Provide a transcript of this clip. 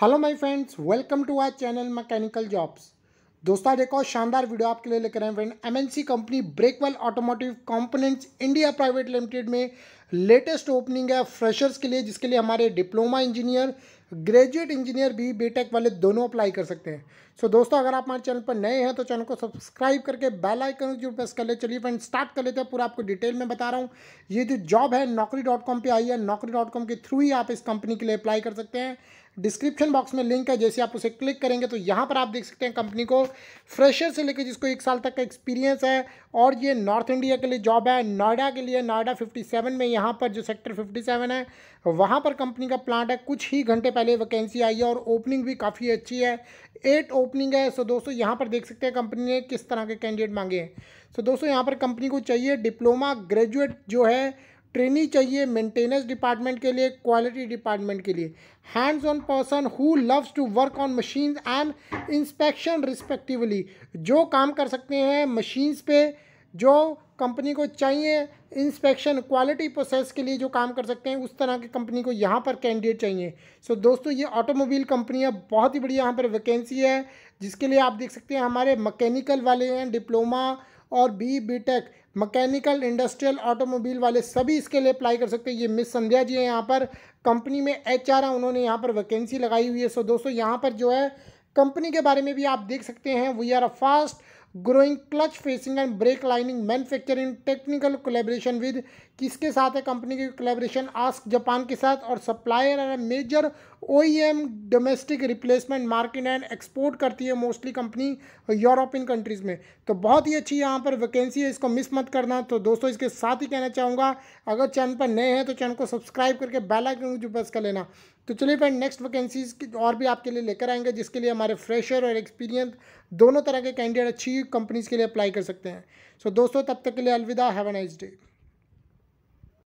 hello my friends welcome to our channel mechanical jobs दोस्तों आज एक और शानदार वीडियो आपके लिए लेकर आए friend MNC company Brakewel automotive components India private limited में लेटेस्ट ओपनिंग है फ्रेशर्स के लिए जिसके लिए हमारे डिप्लोमा इंजीनियर ग्रेजुएट इंजीनियर भी बीटेक वाले दोनों अप्लाई कर सकते हैं सो so, दोस्तों अगर आप हमारे चैनल पर नए हैं तो चैनल को सब्सक्राइब करके बेल आइकन जो प्रेस कर ले चलिए फ्रेंड स्टार्ट कर लेते हैं पूरा आपको डिटेल में बता रहा हूँ ये जो जॉब है नौकरी डॉट कॉम पर आई है नौकरी डॉट कॉम के थ्रू ही आप इस कंपनी के लिए अप्लाई कर सकते हैं डिस्क्रिप्शन बॉक्स में लिंक है जैसे आप उसे क्लिक करेंगे तो यहाँ पर आप देख सकते हैं कंपनी को फ्रेशर से लेकर जिसको एक साल तक का एक्सपीरियंस है और ये नॉर्थ इंडिया के लिए जॉब है नोएडा के लिए नोएडा 57 में यहाँ पर जो सेक्टर 57 है वहाँ पर कंपनी का प्लांट है कुछ ही घंटे पहले पहले वैकेंसी आई है और ओपनिंग भी काफ़ी अच्छी है एट ओपनिंग है सो दोस्तों यहाँ पर देख सकते हैं कंपनी ने किस तरह के कैंडिडेट मांगे हैं सो दोस्तों यहाँ पर कंपनी को चाहिए डिप्लोमा ग्रेजुएट जो है ट्रेनी चाहिए मेंटेनेंस डिपार्टमेंट के लिए क्वालिटी डिपार्टमेंट के लिए hands on person who loves to work on machine and inspection respectively जो काम कर सकते हैं मशीन्स पे जो कंपनी को चाहिए इंस्पेक्शन क्वालिटी प्रोसेस के लिए जो काम कर सकते हैं उस तरह की कंपनी को यहाँ पर कैंडिडेट चाहिए सो so, दोस्तों ये ऑटोमोबाइल कंपनियाँ बहुत ही बड़ी यहाँ पर वैकेंसी है जिसके लिए आप देख सकते हैं हमारे मकैनिकल वाले हैं डिप्लोमा और B B tech mechanical industrial automobile वाले सभी इसके लिए अप्लाई कर सकते हैं ये मिस संध्या जी हैं यहाँ पर कंपनी में एच आर उन्होंने यहाँ पर वैकेंसी लगाई हुई है सो दोस्तों यहाँ पर जो है कंपनी के बारे में भी आप देख सकते हैं we are a fast growing clutch facing and brake lining manufacturing technical collaboration with किसके साथ है कंपनी की कोलेब्रेशन आस्क जापान के साथ और supplier and major OEM domestic replacement market and export करती है मोस्टली कंपनी यूरोपियन कंट्रीज़ में तो बहुत ही अच्छी यहाँ पर वैकेंसी है इसको मिस मत करना तो दोस्तों इसके साथ ही कहना चाहूँगा अगर चैनल पर नए हैं तो चैनल को सब्सक्राइब करके बेल जो प्रेस कर लेना तो चलिए फ्रेंड नेक्स्ट वैकेंसीज और भी आपके लिए लेकर आएंगे जिसके लिए हमारे फ्रेशर और एक्सपीरियंस दोनों तरह के कैंडिडेट अच्छी कंपनीज़ के लिए अप्लाई कर सकते हैं सो so, दोस्तों तब तक के लिए अलविदा हैव अ नाइस डे